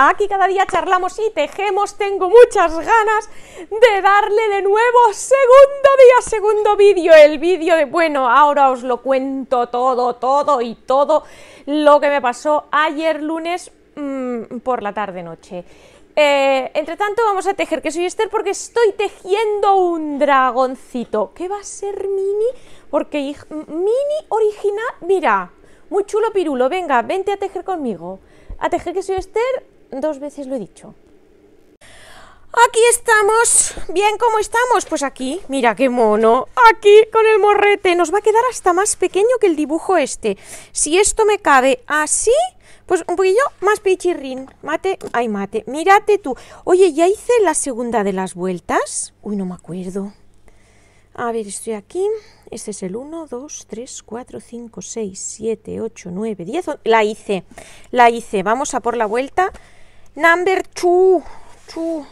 Aquí cada día charlamos y tejemos. Tengo muchas ganas de darle de nuevo segundo día, segundo vídeo. El vídeo de, bueno, ahora os lo cuento todo, todo y todo lo que me pasó ayer lunes mm, por la tarde-noche. Eh, entre tanto, vamos a tejer, que soy Esther, porque estoy tejiendo un dragoncito, que va a ser mini, porque mini original, mira, muy chulo pirulo, venga, vente a tejer conmigo. A tejer que soy Esther, dos veces lo he dicho. Aquí estamos. Bien, ¿cómo estamos? Pues aquí, mira qué mono. Aquí con el morrete. Nos va a quedar hasta más pequeño que el dibujo este. Si esto me cabe así, pues un poquillo más pichirrín. Mate, ay mate. Mírate tú. Oye, ¿ya hice la segunda de las vueltas? Uy, no me acuerdo. A ver, estoy aquí. Este es el 1, 2, 3, 4, 5, 6, 7, 8, 9, 10. La hice. La hice. Vamos a por la vuelta number 2, 2,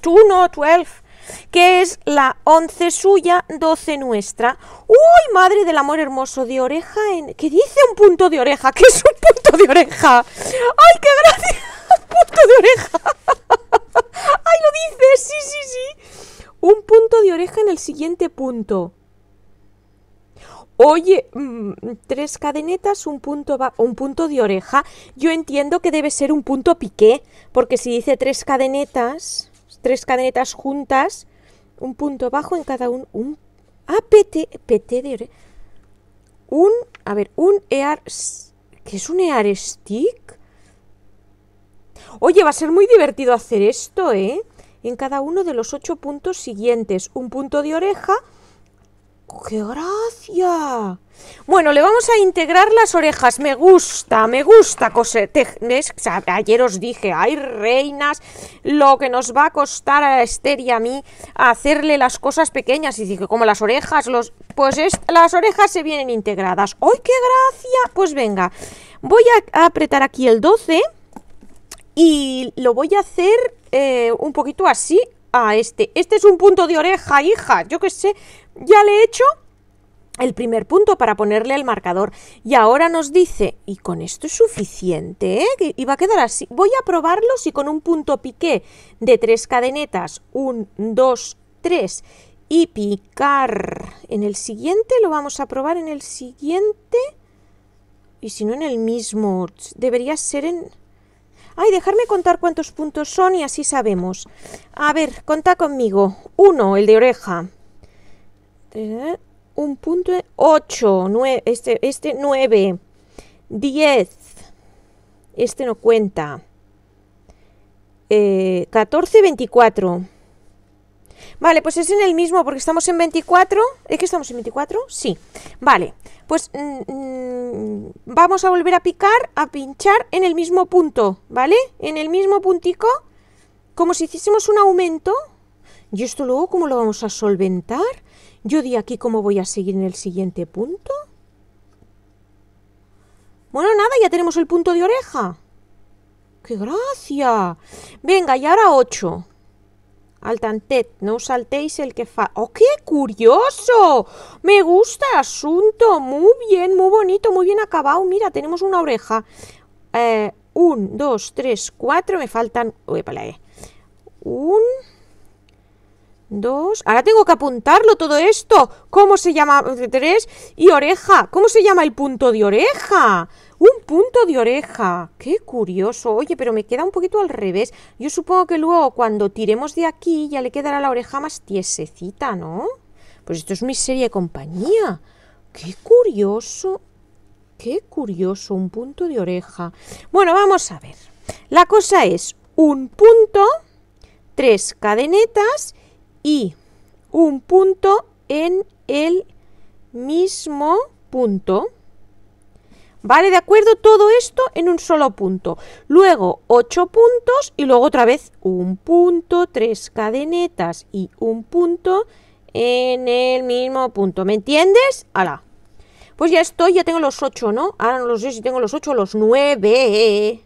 two, no, 12, que es la 11 suya, 12 nuestra. ¡Uy, madre del amor hermoso de oreja! En... ¿Qué dice un punto de oreja? ¿Qué es un punto de oreja? ¡Ay, qué gracia! ¡Un punto de oreja! ¡Ay, lo dice! Sí, sí, sí. Un punto de oreja en el siguiente punto. Oye, mm, tres cadenetas, un punto, un punto de oreja. Yo entiendo que debe ser un punto piqué, porque si dice tres cadenetas, tres cadenetas juntas, un punto bajo en cada uno, un ah, PT, PT de oreja. Un, a ver, un EAR, ¿qué es un EAR stick? Oye, va a ser muy divertido hacer esto, ¿eh? En cada uno de los ocho puntos siguientes, un punto de oreja, ¡Qué gracia! Bueno, le vamos a integrar las orejas. Me gusta, me gusta coser. Ayer os dije, hay reinas, lo que nos va a costar a Esther y a mí hacerle las cosas pequeñas. Y dije, como las orejas, los... pues las orejas se vienen integradas. ¡Ay, qué gracia! Pues venga, voy a apretar aquí el 12 y lo voy a hacer eh, un poquito así a este. Este es un punto de oreja, hija. Yo qué sé. Ya le he hecho el primer punto para ponerle el marcador. Y ahora nos dice, y con esto es suficiente, ¿eh? que iba a quedar así. Voy a probarlo si con un punto piqué de tres cadenetas, un, dos, tres, y picar en el siguiente, lo vamos a probar en el siguiente, y si no en el mismo, debería ser en... Ay, dejarme contar cuántos puntos son y así sabemos. A ver, conta conmigo. Uno, el de oreja. ¿eh? un punto 8, 9, este, este 9, 10, este no cuenta, 14, eh, 24. Vale, pues es en el mismo porque estamos en 24, ¿es que estamos en 24? Sí, vale, pues mm, mm, vamos a volver a picar, a pinchar en el mismo punto, ¿vale? En el mismo puntico, como si hiciésemos un aumento. ¿Y esto luego cómo lo vamos a solventar? Yo di aquí cómo voy a seguir en el siguiente punto. Bueno, nada, ya tenemos el punto de oreja. ¡Qué gracia! Venga, y ahora 8. Altantet, no os saltéis el que fa... ¡Oh, qué curioso! Me gusta el asunto. Muy bien, muy bonito, muy bien acabado. Mira, tenemos una oreja. Eh, un, dos, tres, cuatro. Me faltan... Uy, Un... Dos. Ahora tengo que apuntarlo todo esto. ¿Cómo se llama? Tres. Y oreja. ¿Cómo se llama el punto de oreja? Un punto de oreja. Qué curioso. Oye, pero me queda un poquito al revés. Yo supongo que luego cuando tiremos de aquí ya le quedará la oreja más tiesecita, ¿no? Pues esto es mi serie de compañía. Qué curioso. Qué curioso. Un punto de oreja. Bueno, vamos a ver. La cosa es un punto, tres cadenetas y un punto en el mismo punto. ¿Vale? ¿De acuerdo? Todo esto en un solo punto. Luego ocho puntos y luego otra vez un punto, tres cadenetas y un punto en el mismo punto. ¿Me entiendes? ¡Hala! Pues ya estoy, ya tengo los ocho ¿no? Ahora no lo sé si tengo los ocho o los nueve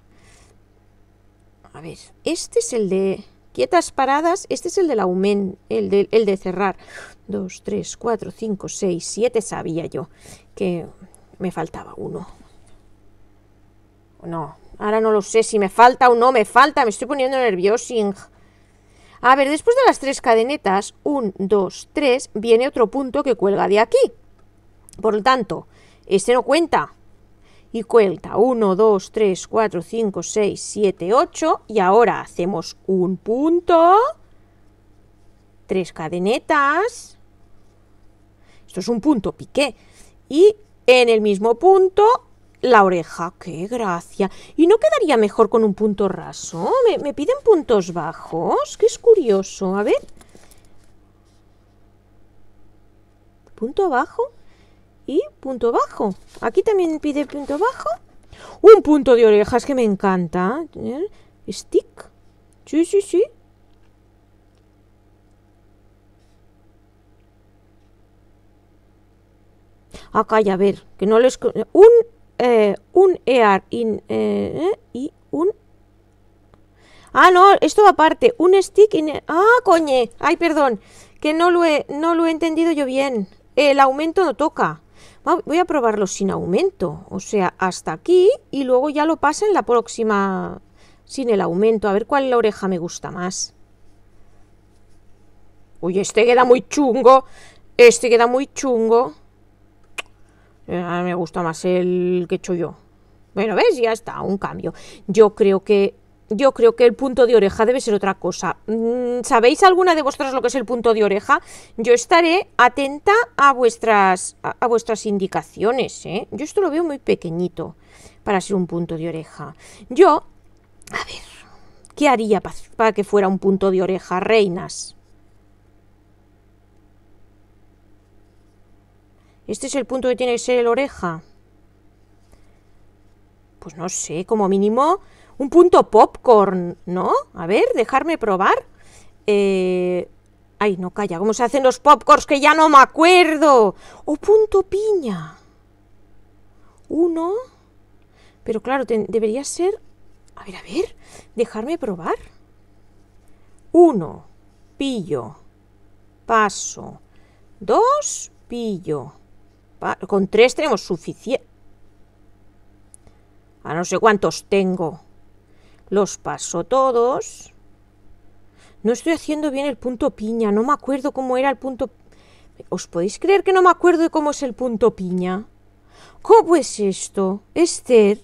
A ver, este es el de quietas paradas, este es el del aumento, el de, el de cerrar. 2, 3, 4, 5, 6, 7 sabía yo que me faltaba uno. No, ahora no lo sé si me falta o no me falta, me estoy poniendo nerviosing. A ver, después de las tres cadenetas, 1, 2, 3, viene otro punto que cuelga de aquí. Por lo tanto, este no cuenta y cuenta 1, 2, 3, 4, 5, 6, 7, 8 y ahora hacemos un punto, tres cadenetas, esto es un punto piqué y en el mismo punto la oreja, qué gracia. ¿Y no quedaría mejor con un punto raso? ¿Me, me piden puntos bajos? Que es curioso, a ver. ¿Punto bajo? y punto bajo. Aquí también pide punto bajo. Un punto de orejas que me encanta. ¿eh? Stick. Sí, sí, sí. Acá ah, ya ver, que no les... Un, eh, un EAR in, eh, y un... Ah, no, esto aparte. Un stick in... E, ah, coñe. Ay, perdón. Que no lo he, no lo he entendido yo bien. El aumento no toca voy a probarlo sin aumento, o sea, hasta aquí y luego ya lo pasa en la próxima sin el aumento, a ver cuál la oreja me gusta más. Uy, este queda muy chungo, este queda muy chungo. Eh, me gusta más el que he hecho yo. Bueno, ¿ves? Ya está, un cambio. Yo creo que yo creo que el punto de oreja debe ser otra cosa. Mm, ¿Sabéis alguna de vosotras lo que es el punto de oreja? Yo estaré atenta a vuestras, a, vuestras indicaciones. ¿eh? Yo esto lo veo muy pequeñito para ser un punto de oreja. Yo, a ver, ¿qué haría para que fuera un punto de oreja, reinas? ¿Este es el punto que tiene que ser el oreja? Pues no sé, como mínimo un punto popcorn, ¿no? A ver, dejarme probar. Eh, ay, no, calla, ¿cómo se hacen los popcorns que ya no me acuerdo? O oh, punto piña. Uno. Pero claro, debería ser... A ver, a ver, dejarme probar. Uno, pillo, paso. Dos, pillo. con tres tenemos suficiente. A no sé cuántos tengo los paso todos. No estoy haciendo bien el punto piña, no me acuerdo cómo era el punto... ¿Os podéis creer que no me acuerdo de cómo es el punto piña? ¿Cómo es esto? Esther,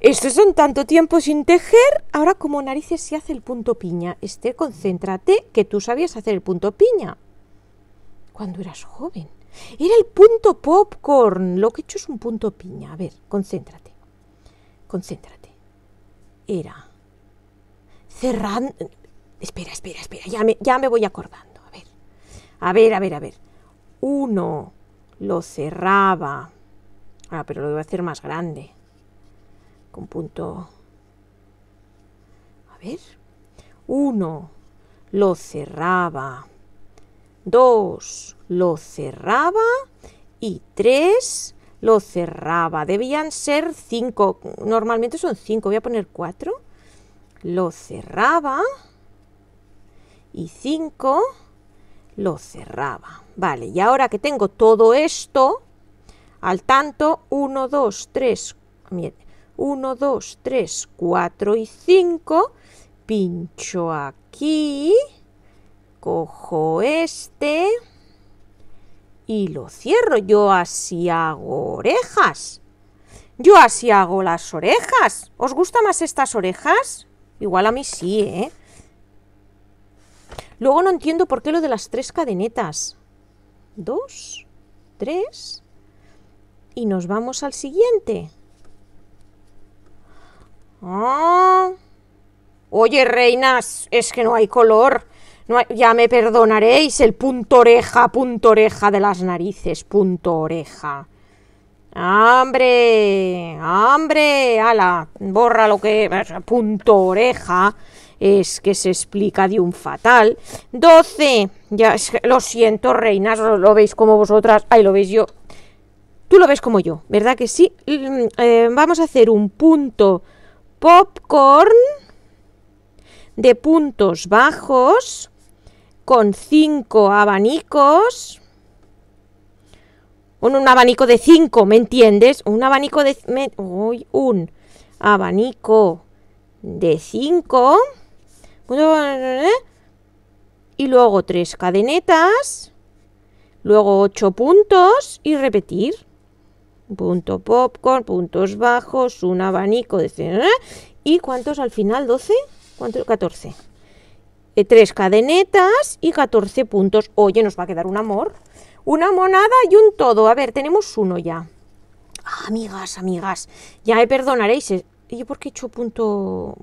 esto son tanto tiempo sin tejer, ahora como narices se hace el punto piña. Esther, concéntrate, que tú sabías hacer el punto piña. Cuando eras joven. Era el punto popcorn, lo que he hecho es un punto piña. A ver, concéntrate, concéntrate. Era cerrando... Espera, espera, espera, ya me, ya me voy acordando. A ver, a ver, a ver, a ver. Uno lo cerraba. Ah, pero lo voy a hacer más grande. Con punto... A ver. Uno lo cerraba. Dos lo cerraba. Y tres lo cerraba. Debían ser cinco. Normalmente son cinco. Voy a poner cuatro lo cerraba y 5 lo cerraba. Vale, y ahora que tengo todo esto al tanto, 1, 2, 3, 1, 2, 3, 4 y 5, pincho aquí, cojo este y lo cierro. Yo así hago orejas. Yo así hago las orejas. ¿Os gustan más estas orejas? Igual a mí sí, ¿eh? Luego no entiendo por qué lo de las tres cadenetas. Dos, tres... Y nos vamos al siguiente. Ah. Oye, reinas, es que no hay color. ya me perdonaréis el punto oreja, punto oreja de las narices, punto oreja hambre, hambre, ¡Hala! Borra lo que. Punto oreja. Es que se explica de un fatal. 12. Ya, es lo siento, reinas. Lo, veis como vosotras. Ahí lo veis yo. Tú lo ves como yo, ¿verdad que sí? Mm, eh, vamos a hacer un punto popcorn de puntos bajos con 5 abanicos un, un abanico de 5, ¿me entiendes? Un abanico de... un abanico de 5. Y luego tres cadenetas. Luego ocho puntos y repetir. Punto popcorn, puntos bajos, un abanico de... ¿eh? ¿Y cuántos al final? ¿12? ¿Cuántos? 14. 3 eh, cadenetas y 14 puntos. Oye, nos va a quedar un amor. Una monada y un todo. A ver, tenemos uno ya. Ah, amigas, amigas. Ya me eh, perdonaréis. Eh. ¿Y por qué he hecho punto...?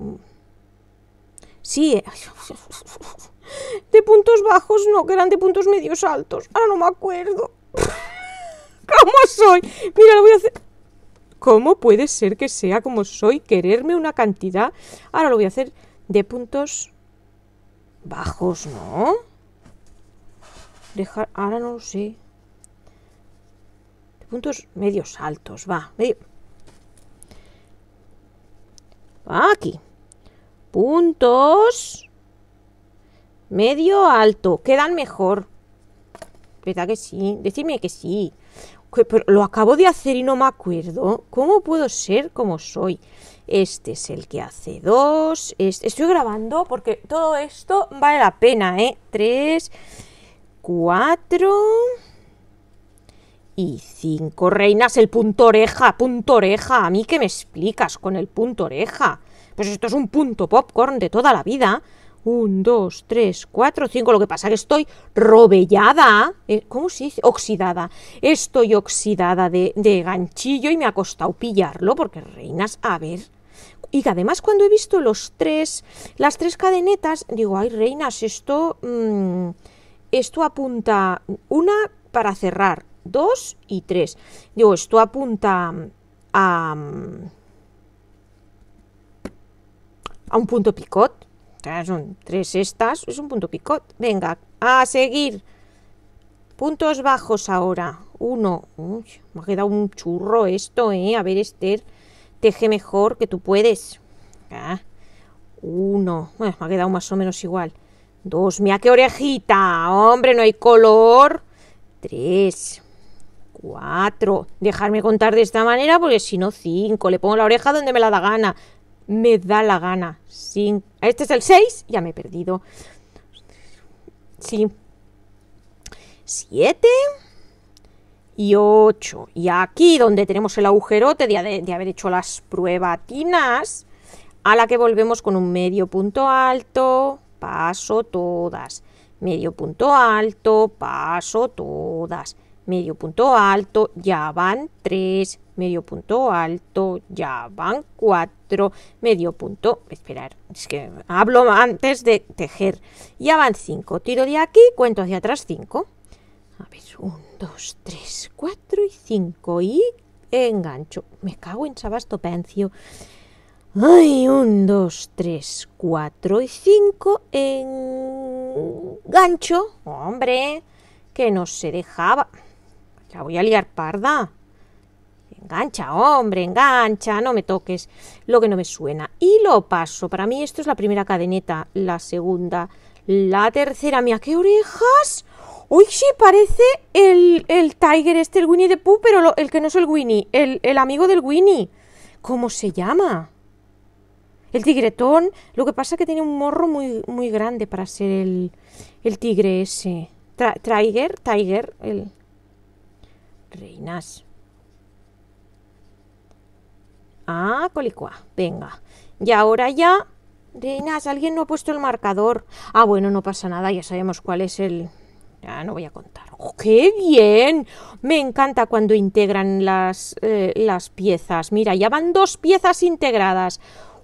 Sí. Eh. De puntos bajos, no, que eran de puntos medios altos. Ah, no me acuerdo. ¿Cómo soy? Mira, lo voy a hacer... ¿Cómo puede ser que sea como soy quererme una cantidad? Ahora lo voy a hacer de puntos bajos, ¿no? dejar ahora no sé. puntos medios altos, va. aquí. Puntos medio alto, quedan mejor. ¿Verdad que sí? decime que sí. lo acabo de hacer y no me acuerdo. ¿Cómo puedo ser como soy? Este es el que hace dos. Estoy grabando porque todo esto vale la pena, ¿eh? Tres cuatro y cinco. Reinas, el punto oreja, punto oreja. ¿A mí que me explicas con el punto oreja? Pues esto es un punto popcorn de toda la vida. 1, dos, tres, cuatro, cinco. Lo que pasa es que estoy robellada. Eh, ¿Cómo se dice? Oxidada. Estoy oxidada de, ganchillo y me ha costado pillarlo porque reinas, a ver y que además cuando he visto los tres, las tres cadenetas, digo, ay reinas, esto mm, esto apunta una para cerrar, dos y tres. Digo, esto apunta mm, a, mm, a un punto picot. Son tres estas, es un punto picot. Venga, a seguir. Puntos bajos ahora. Uno. Uy, me ha quedado un churro esto, ¿eh? A ver, Esther, teje mejor que tú puedes. Ah, uno. Bueno, me ha quedado más o menos igual. Dos, mira qué orejita. Hombre, no hay color. Tres. Cuatro. Dejarme contar de esta manera porque si no, cinco. Le pongo la oreja donde me la da gana. Me da la gana. Este es el seis. Ya me he perdido. Sí. Siete. Y ocho. Y aquí donde tenemos el agujerote de, de haber hecho las pruebatinas. A la que volvemos con un medio punto alto paso todas, medio punto alto, paso todas, medio punto alto, ya van tres, medio punto alto, ya van cuatro, medio punto, esperar, es que hablo antes de tejer, ya van cinco, tiro de aquí, cuento hacia atrás cinco, a ver, un, dos, tres, cuatro y cinco, y engancho, me cago en sabasto pencio, hay un, dos, tres, cuatro y cinco en gancho. Hombre, que no se dejaba. ya voy a liar parda. Engancha, hombre, engancha, no me toques lo que no me suena. Y lo paso. Para mí esto es la primera cadeneta, la segunda, la tercera. Mira, qué orejas. Uy, sí, parece el, el Tiger, este, el Winnie the Pooh, pero el que no es el Winnie, el, el amigo del Winnie. ¿Cómo se llama? El tigretón, lo que pasa es que tiene un morro muy, muy grande para ser el, el tigre ese. Tiger, el... Reinas. Ah, colicua, venga. Y ahora ya... Reinas, alguien no ha puesto el marcador. Ah, bueno, no pasa nada, ya sabemos cuál es el... Ya no voy a contar. ¡Oh, ¡Qué bien! Me encanta cuando integran las, eh, las piezas. Mira, ya van dos piezas integradas.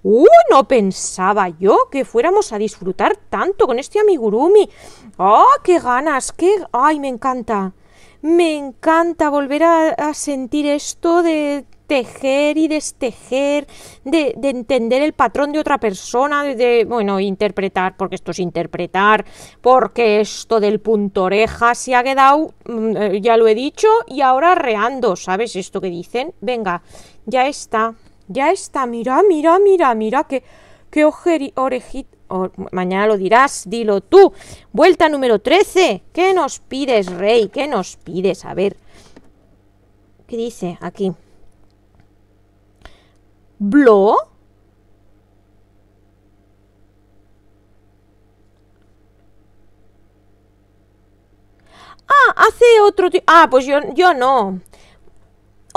¡Uh! No pensaba yo que fuéramos a disfrutar tanto con este amigurumi. Ah, qué ganas! ¡Qué... ¡Ay, me encanta! Me encanta volver a, sentir esto de tejer y destejer, de, entender el patrón de otra persona, de, de, bueno, interpretar, porque esto es interpretar, porque esto del punto oreja se ha quedado, mm, eh, ya lo he dicho, y ahora reando, ¿sabes esto que dicen? Venga, ya está. Ya está, mira, mira, mira, mira, que, qué orejita. mañana lo dirás, dilo tú. Vuelta número 13. ¿Qué nos pides, rey? ¿Qué nos pides? A ver. ¿Qué dice aquí? ¿Blo? Ah, hace otro... Ah, pues yo, yo no.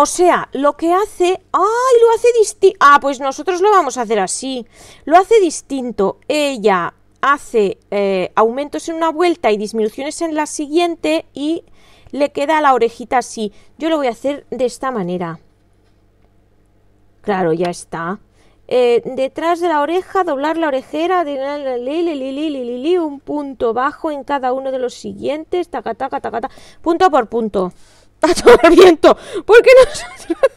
O sea, lo que hace... ¡Ay, lo hace distinto! Ah, pues nosotros lo vamos a hacer así. Lo hace distinto. Ella hace eh, aumentos en una vuelta y disminuciones en la siguiente y le queda la orejita así. Yo lo voy a hacer de esta manera. Claro, ya está. Eh, detrás de la oreja, doblar la orejera, un punto bajo en cada uno de los siguientes, taca, taca, taca, taca, punto por punto a tomar viento, porque nosotras...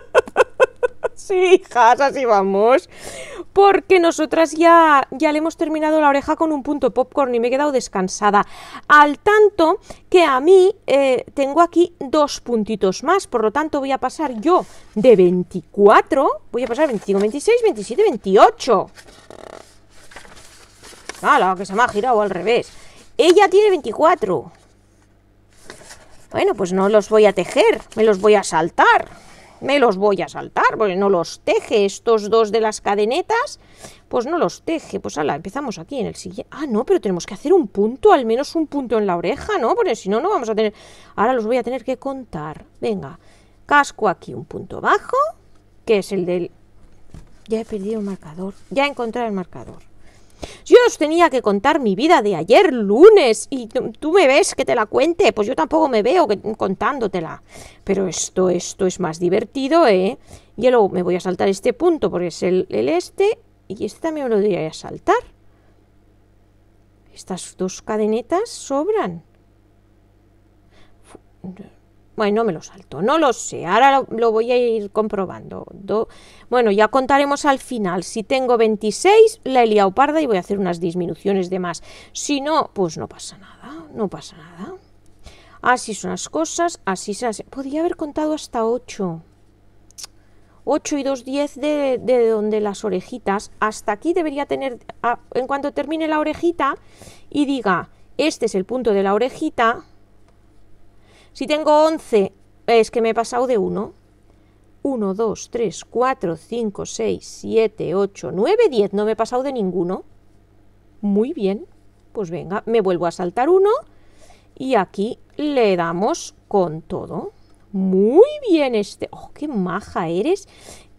sí, hijas, así vamos. Porque nosotras ya, ya le hemos terminado la oreja con un punto popcorn y me he quedado descansada. Al tanto que a mí eh, tengo aquí dos puntitos más, por lo tanto voy a pasar yo de 24, voy a pasar 25, 26, 27, 28. ¡Hala, que se me ha girado al revés! Ella tiene 24. Bueno, pues no los voy a tejer, me los voy a saltar. Me los voy a saltar, porque no los teje estos dos de las cadenetas. Pues no los teje. Pues ala, empezamos aquí en el siguiente. Ah, no, pero tenemos que hacer un punto, al menos un punto en la oreja, ¿no? Porque si no, no vamos a tener... Ahora los voy a tener que contar. Venga, casco aquí un punto bajo, que es el del... Ya he perdido el marcador. Ya he encontrado el marcador. Yo os tenía que contar mi vida de ayer lunes y tú me ves que te la cuente, pues yo tampoco me veo contándotela. Pero esto, esto es más divertido, ¿eh? Y luego me voy a saltar este punto porque es el, este y este también me lo voy a saltar. Estas dos cadenetas sobran. Bueno, me lo salto, no lo sé, ahora lo, voy a ir comprobando. bueno, ya contaremos al final. Si tengo 26, la he y voy a hacer unas disminuciones de más. Si no, pues no pasa nada, no pasa nada. Así son las cosas, así se hace, Podría haber contado hasta 8. 8 y 2, 10 de, donde las orejitas. Hasta aquí debería tener, ah, en cuanto termine la orejita y diga, este es el punto de la orejita, si tengo 11, es que me he pasado de 1. 1, 2, 3, 4, 5, 6, 7, 8, 9, 10. No me he pasado de ninguno. Muy bien. Pues venga, me vuelvo a saltar 1 y aquí le damos con todo. Muy bien este. ¡Oh, qué maja eres!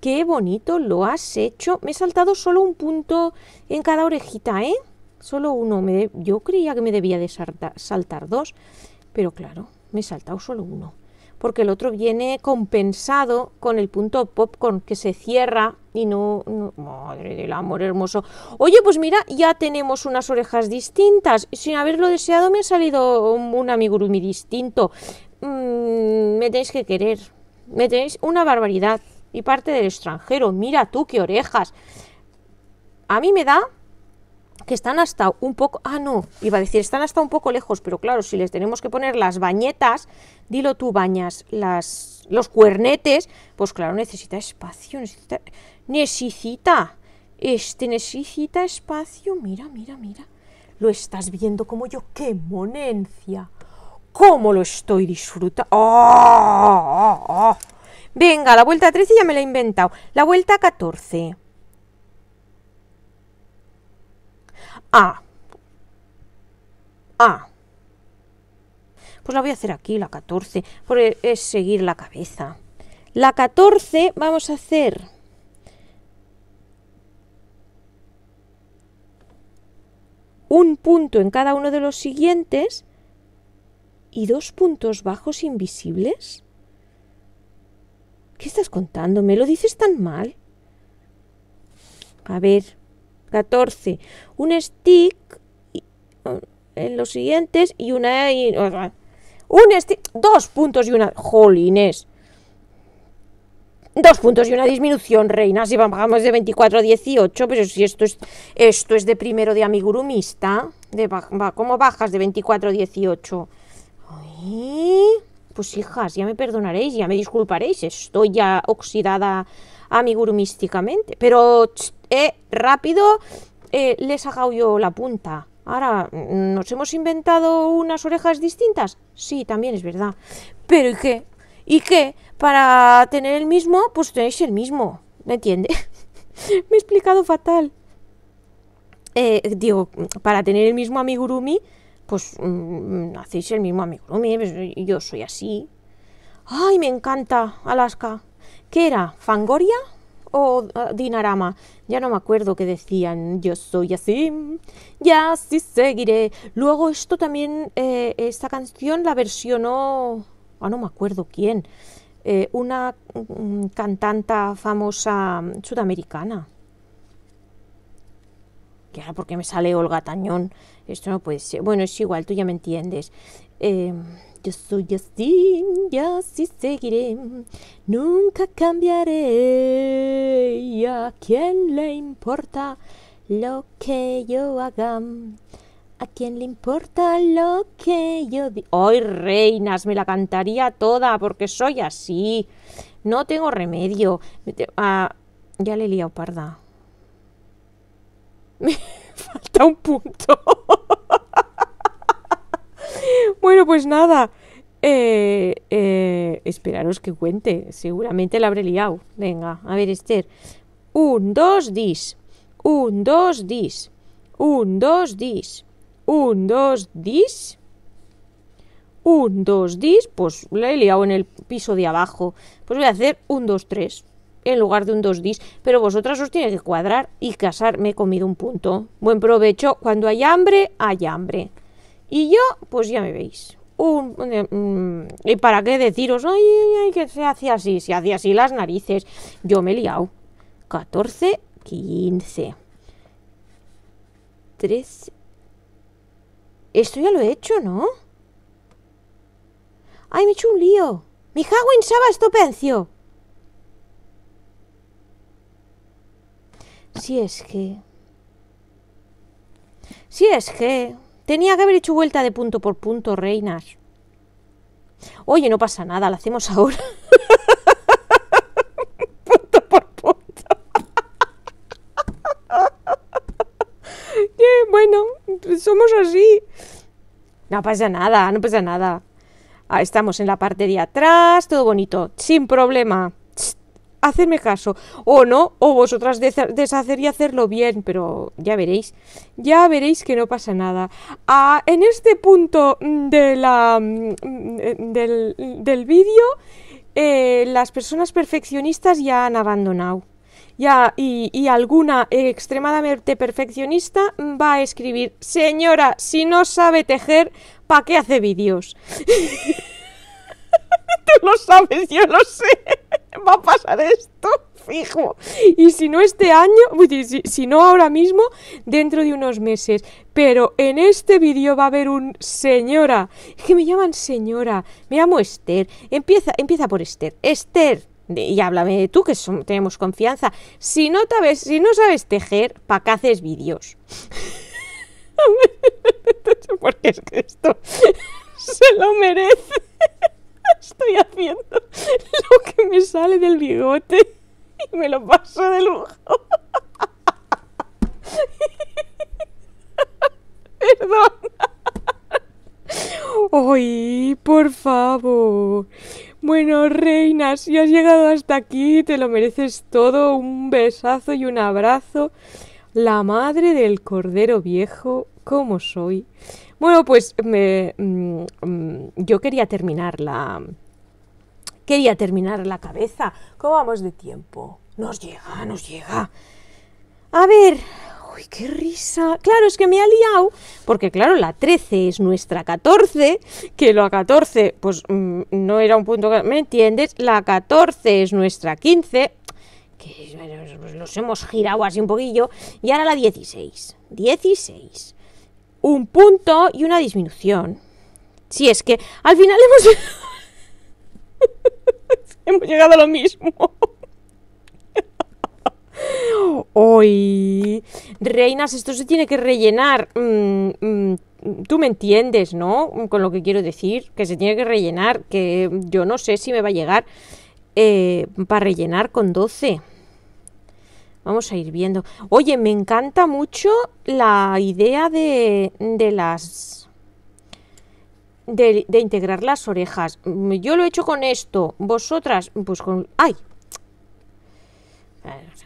¡Qué bonito lo has hecho! Me he saltado solo un punto en cada orejita, ¿eh? Solo uno. Yo creía que me debía de saltar, saltar dos, pero claro, me he saltado solo uno, porque el otro viene compensado con el punto popcorn que se cierra y no, Madre del amor hermoso. Oye, pues mira, ya tenemos unas orejas distintas. Sin haberlo deseado me ha salido un, amigurumi distinto. Mm, me tenéis que querer. Me tenéis una barbaridad. Y parte del extranjero. Mira tú qué orejas. A mí me da que están hasta un poco, ah no, iba a decir, están hasta un poco lejos, pero claro, si les tenemos que poner las bañetas, dilo tú, bañas, las, los cuernetes, pues claro, necesita espacio, necesita, necesita, este necesita espacio, mira, mira, mira, lo estás viendo como yo, qué monencia, cómo lo estoy disfrutando, ¡ah, ah, ah! venga, la vuelta 13 ya me la he inventado, la vuelta 14, A. A. Pues la voy a hacer aquí, la 14, porque es seguir la cabeza. La 14 vamos a hacer... Un punto en cada uno de los siguientes y dos puntos bajos invisibles. ¿Qué estás contando? ¿Me lo dices tan mal? A ver, 14. Un stick oh, en eh, los siguientes y una... un stick... Dos puntos y una... Jolines. Dos puntos y una disminución, reina. Si bajamos de 24 a 18, pero si esto es, esto es de primero de amigurumista, de ¿cómo bajas de 24 a 18? pues hijas, ya me perdonaréis, ya me disculparéis, estoy ya oxidada amigurumísticamente. Pero, eh, rápido, eh, les le yo la punta. Ahora, ¿nos hemos inventado unas orejas distintas? Sí, también es verdad. Pero ¿y qué? ¿Y qué? Para tener el mismo, pues tenéis el mismo. ¿Me entiende? Me he explicado fatal. Eh, digo, para tener el mismo amigurumi, pues mm, hacéis el mismo amigurumi. Pues, yo soy así. Ay, me encanta Alaska. ¿Qué era? ¿Fangoria? o Dinarama. Ya no me acuerdo que decían, yo soy así, ya así seguiré. Luego esto también, eh, esta canción la versionó, ah, no me acuerdo quién, eh, una cantante mm, cantanta famosa mm, sudamericana. Que ahora porque me sale Olga Tañón, esto no puede ser. Bueno, es igual, tú ya me entiendes. Em, yo soy así y así seguiré, nunca cambiaré. ¿Y a quién le importa lo que yo haga? ¿A quién le importa lo que yo diga? ¡Ay, reinas! Me la cantaría toda porque soy así. No tengo remedio. Ah, ya le he liado parda. Me falta un punto. pues nada. Eh, eh, esperaros que cuente. Seguramente la habré liado. Venga, a ver, Esther. Un, dos, dis. Un, dos, dis. Un, dos, dis. Un, dos, dis. Un, dos, dis. Pues la he liado en el piso de abajo. Pues voy a hacer un, dos, tres. En lugar de un dos dis. Pero vosotras os tiene que cuadrar y casar. Me he comido un punto. Buen provecho. Cuando hay hambre, hay hambre. Y yo, pues ya me veis. Mm, ¿Y para qué deciros? Ay, ay, que se hace así, se hace así las narices. Yo me he liado. 14, 15. 13. Esto ya lo he hecho, ¿no? ¡Ay, me he hecho un lío! Mi cago saba esto, pencio. Si es que... Si es que... Tenía que haber hecho vuelta de punto por punto, reinas. Oye, no pasa nada, la hacemos ahora. punto por punto. bueno, somos así. No pasa nada, no pasa nada. Ahí estamos en la parte de atrás, todo bonito, sin problema hacerme caso. O no, o vosotras deshacer y hacerlo bien, pero ya veréis. Ya veréis que no pasa nada. Ah, en este punto mm, de la, mm, mm, del, vídeo, eh, las personas perfeccionistas ya han abandonado. Ya, y, y, alguna extremadamente perfeccionista va a escribir, señora, si no sabe tejer, ¿para qué hace vídeos? Tú lo sabes, yo lo sé. Va a pasar esto, fijo. Y si no este año, si, no ahora mismo, dentro de unos meses. Pero en este vídeo va a haber un señora. que me llaman señora. Me llamo Esther. Empieza, empieza por Esther. Esther. Y háblame de tú, que tenemos confianza. Si no, sabes, si no sabes tejer, pa' qué haces vídeos? Porque es que esto se lo merece estoy haciendo lo que me sale del bigote y me lo paso de lujo. Perdón. Ay, por favor! Bueno, reina, si has llegado hasta aquí, te lo mereces todo. Un besazo y un abrazo. La madre del cordero viejo, ¿cómo soy? Bueno, pues me, mm, mm, yo quería terminar la, Quería terminar la cabeza. ¿Cómo vamos de tiempo? Nos llega, nos llega. A ver, uy, qué risa. Claro, es que me ha liado, porque claro, la 13 es nuestra 14, que la 14, pues mm, no era un punto que... ¿Me entiendes? La 14 es nuestra 15, que los pues, hemos girado así un poquillo, y ahora la 16. 16. Un punto y una disminución. Si es que al final hemos... Hemos llegado a lo mismo. Hoy, reinas, esto se tiene que rellenar. Mm, mm, tú me entiendes, ¿no? Con lo que quiero decir, que se tiene que rellenar, que yo no sé si me va a llegar eh, para rellenar con 12. Vamos a ir viendo. Oye, me encanta mucho la idea de, de las de, integrar las orejas. Mm, yo lo he hecho con esto, vosotras, pues con... ¡Ay!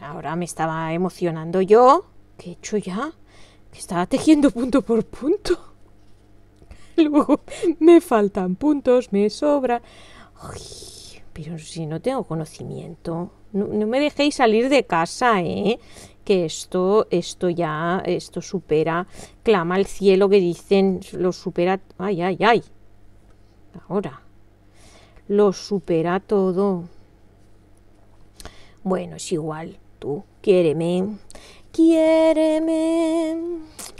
Ahora me estaba emocionando yo, que he hecho ya, que estaba tejiendo punto por punto. Luego me faltan puntos, me sobra. pero si no tengo conocimiento. No, me dejéis salir de casa, ¿eh? que esto, esto ya, esto supera, clama al cielo que dicen, lo supera, ay, ay, ay, ahora, lo supera todo. Bueno, es igual, tú, quiéreme, quiéreme.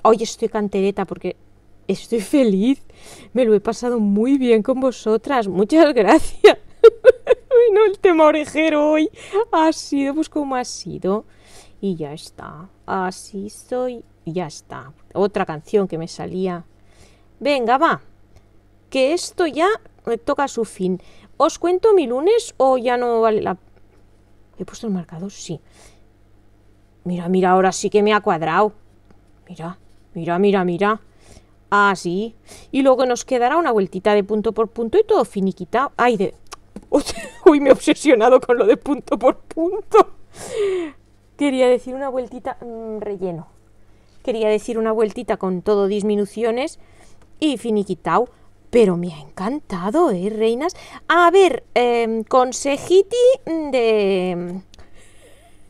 Hoy estoy cantereta porque estoy feliz, me lo he pasado muy bien con vosotras, muchas gracias. No el tema orejero hoy ha sido pues como ha sido. Y ya está. Así soy. Ya está. Otra canción que me salía. Venga, va. Que esto ya eh, toca su fin. ¿Os cuento mi lunes o ya no vale la... ¿He puesto el marcador? Sí. Mira, mira, ahora sí que me ha cuadrado. Mira, mira, mira, mira. Así ah, Y luego nos quedará una vueltita de punto por punto y todo finiquita Ay, de y me he obsesionado con lo de punto por punto. Quería decir una vueltita mm, relleno. Quería decir una vueltita con todo disminuciones y finiquitao. Pero me ha encantado, ¿eh, reinas? A ver, em, consejiti de...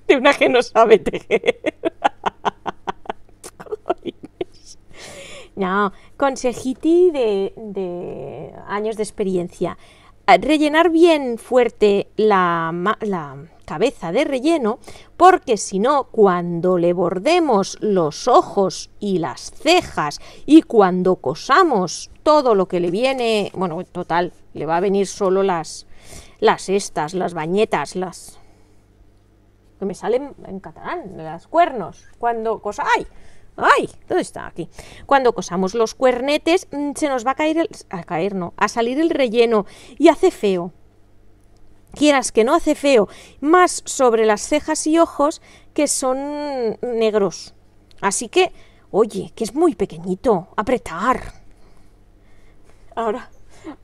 De una que no sabe tejer. no, consejiti de, de años de experiencia rellenar bien fuerte la, cabeza de relleno porque si no, cuando le bordemos los ojos y las cejas y cuando cosamos todo lo que le viene, bueno, total, le va a venir solo las, las estas, las bañetas, las que me salen en catalán, las cuernos, cuando cosa hay. ¡Ay! ¿Dónde está? Aquí. Cuando cosamos los cuernetes, mm, se nos va a caer el, a caer, no, a salir el relleno y hace feo. Quieras que no hace feo, más sobre las cejas y ojos que son negros. Así que, oye, que es muy pequeñito, apretar. Ahora,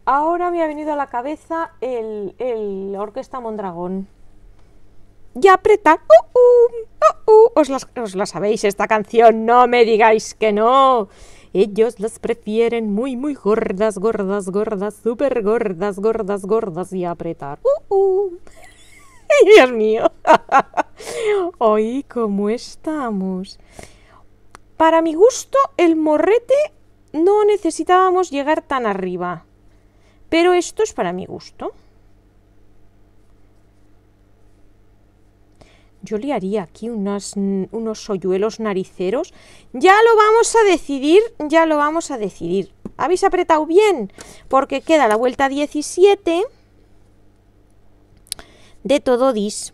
ahora me ha venido a la cabeza el, el Orquesta Mondragón y apretar. Uh, uh, uh, uh. os, la sabéis esta canción, no me digáis que no. Ellos las prefieren muy, muy gordas, gordas, gordas, super gordas, gordas, gordas y apretar. ¡Uh, uh! Dios mío! hoy cómo estamos. Para mi gusto, el morrete no necesitábamos llegar tan arriba. Pero esto es para mi gusto. Yo le haría aquí unos hoyuelos nariceros. Ya lo vamos a decidir, ya lo vamos a decidir. ¿Habéis apretado bien? Porque queda la vuelta 17 de todo dis.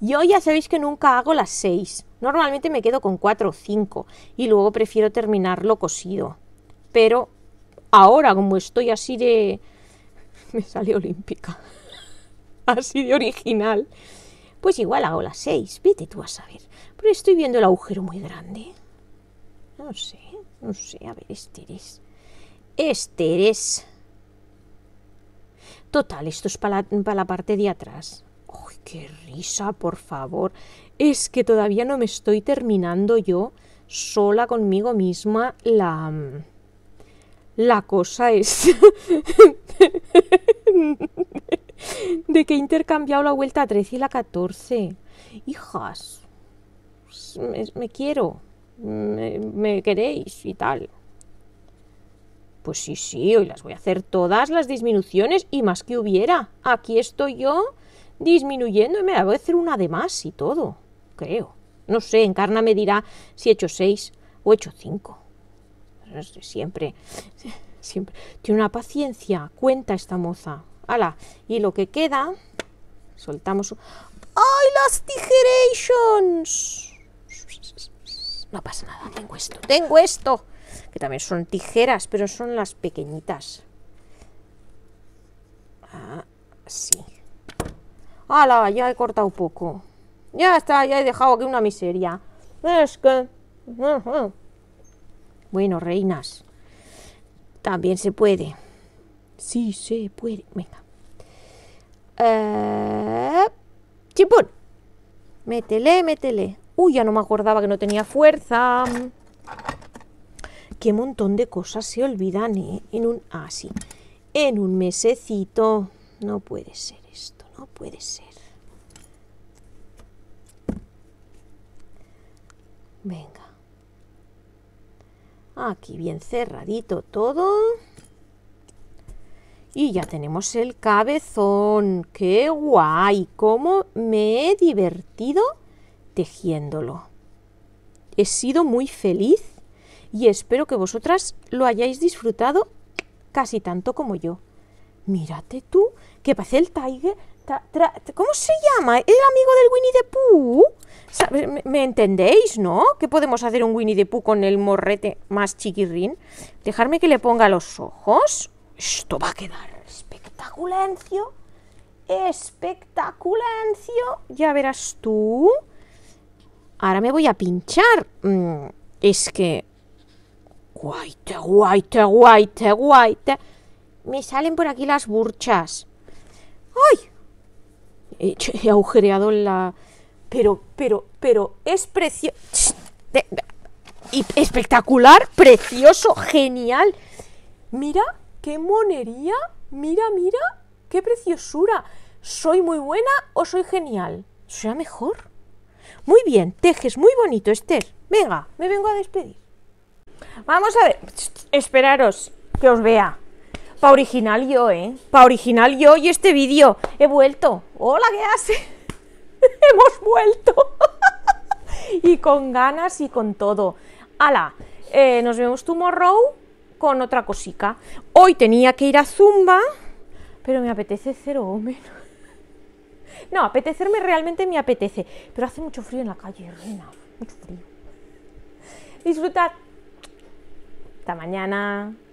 Yo ya sabéis que nunca hago las 6. Normalmente me quedo con 4 o 5 y luego prefiero terminarlo cosido. Pero ahora, como estoy así de... me sale olímpica. así de original. Pues igual hago las seis, vete tú a saber. Pero estoy viendo el agujero muy grande. No sé, no sé, a ver, este esteres. Este Total, esto es para la, parte de atrás. ¡Uy, qué risa, por favor! Es que todavía no me estoy terminando yo sola conmigo misma la... La cosa es... de que he intercambiado la vuelta 13 y la 14. Hijas, me, quiero, me, queréis y tal. Pues sí, sí, hoy las voy a hacer todas las disminuciones y más que hubiera. Aquí estoy yo disminuyendo y me la voy a hacer una de más y todo, creo. No sé, Encarna me dirá si he hecho 6 o he hecho 5. Siempre, siempre. Tiene una paciencia, cuenta esta moza y lo que queda, soltamos... ¡Ay, las tijerations! No pasa nada, tengo esto, tengo esto, que también son tijeras, pero son las pequeñitas. Así. Ah, ¡Hala! Ya he cortado poco. Ya está, ya he dejado aquí una miseria. Es que... Bueno, reinas, también se puede. Sí se puede. Venga. Eh, chipón. Métele, métele. Uy, ya no me acordaba que no tenía fuerza. Qué montón de cosas se olvidan, ¿eh? En un... Ah, sí. En un mesecito. No puede ser esto, no puede ser. Venga. Aquí bien cerradito todo. Y ya tenemos el cabezón. ¡Qué guay! ¿Cómo me he divertido tejiéndolo? He sido muy feliz y espero que vosotras lo hayáis disfrutado casi tanto como yo. Mírate tú, que parece el Tiger. ¿Cómo se llama? ¿El amigo del Winnie the Pooh? me, entendéis, no? ¿Qué podemos hacer un Winnie the Pooh con el morrete más chiquirrín? ¿Dejarme que le ponga los ojos? Esto va a quedar espectaculencio. Espectaculencio. Ya verás tú. Ahora me voy a pinchar. Mm, es que... te guay, te guay. Me salen por aquí las burchas. ¡Ay! He, he agujereado la... Pero, pero, pero, es precioso... Espectacular, precioso, genial. Mira ¡Qué monería! Mira, mira, qué preciosura. ¿Soy muy buena o soy genial? Será mejor. Muy bien, tejes muy bonito, Esther. Venga, me vengo a despedir. Vamos a ver. Esperaros que os vea. Pa' original yo, ¿eh? Pa' original yo y este vídeo. He vuelto. Hola, ¿qué hace? Hemos vuelto. y con ganas y con todo. ¡Hala! Eh, nos vemos tomorrow con otra cosica. Hoy tenía que ir a Zumba, pero me apetece cero o menos. No, apetecerme realmente me apetece, pero hace mucho frío en la calle, reina, mucho frío. Disfrutad. Hasta mañana.